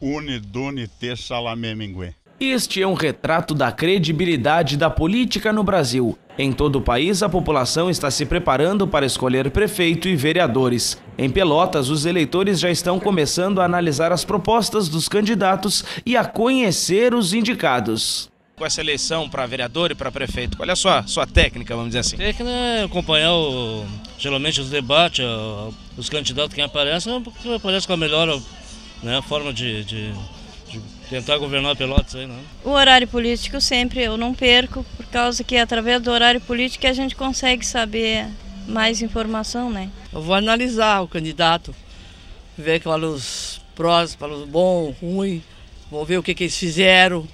Unidunite Salamemingue. Este é um retrato da credibilidade da política no Brasil. Em todo o país, a população está se preparando para escolher prefeito e vereadores. Em Pelotas, os eleitores já estão começando a analisar as propostas dos candidatos e a conhecer os indicados. Com essa eleição para vereador e para prefeito, qual é a sua, sua técnica, vamos dizer assim? Técnica é acompanhar o, geralmente os debates, os candidatos que aparecem, aparece com a melhor né, a forma de, de, de tentar governar Pelotas aí, não né? O horário político sempre eu não perco, por causa que através do horário político a gente consegue saber mais informação, né? Eu vou analisar o candidato, ver aqueles prós, pelos bom, ruim, vou ver o que, que eles fizeram,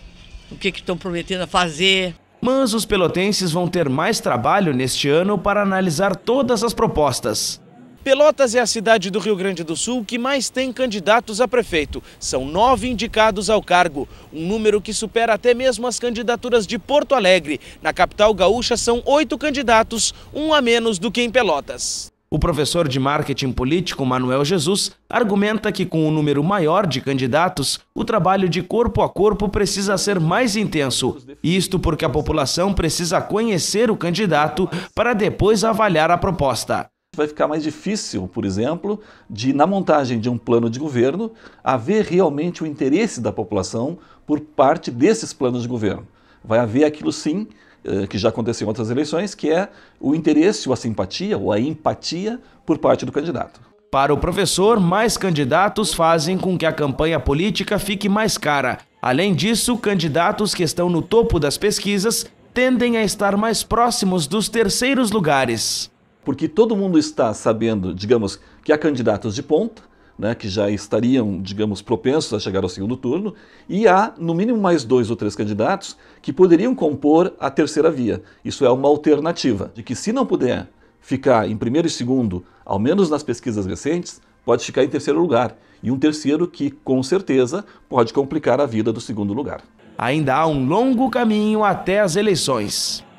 o que, que estão prometendo a fazer. Mas os pelotenses vão ter mais trabalho neste ano para analisar todas as propostas. Pelotas é a cidade do Rio Grande do Sul que mais tem candidatos a prefeito. São nove indicados ao cargo, um número que supera até mesmo as candidaturas de Porto Alegre. Na capital gaúcha são oito candidatos, um a menos do que em Pelotas. O professor de marketing político Manuel Jesus argumenta que, com o um número maior de candidatos, o trabalho de corpo a corpo precisa ser mais intenso. Isto porque a população precisa conhecer o candidato para depois avaliar a proposta vai ficar mais difícil, por exemplo, de, na montagem de um plano de governo, haver realmente o interesse da população por parte desses planos de governo. Vai haver aquilo sim, eh, que já aconteceu em outras eleições, que é o interesse, ou a simpatia, ou a empatia por parte do candidato. Para o professor, mais candidatos fazem com que a campanha política fique mais cara. Além disso, candidatos que estão no topo das pesquisas tendem a estar mais próximos dos terceiros lugares porque todo mundo está sabendo, digamos, que há candidatos de ponta, né, que já estariam, digamos, propensos a chegar ao segundo turno, e há no mínimo mais dois ou três candidatos que poderiam compor a terceira via. Isso é uma alternativa, de que se não puder ficar em primeiro e segundo, ao menos nas pesquisas recentes, pode ficar em terceiro lugar. E um terceiro que, com certeza, pode complicar a vida do segundo lugar. Ainda há um longo caminho até as eleições.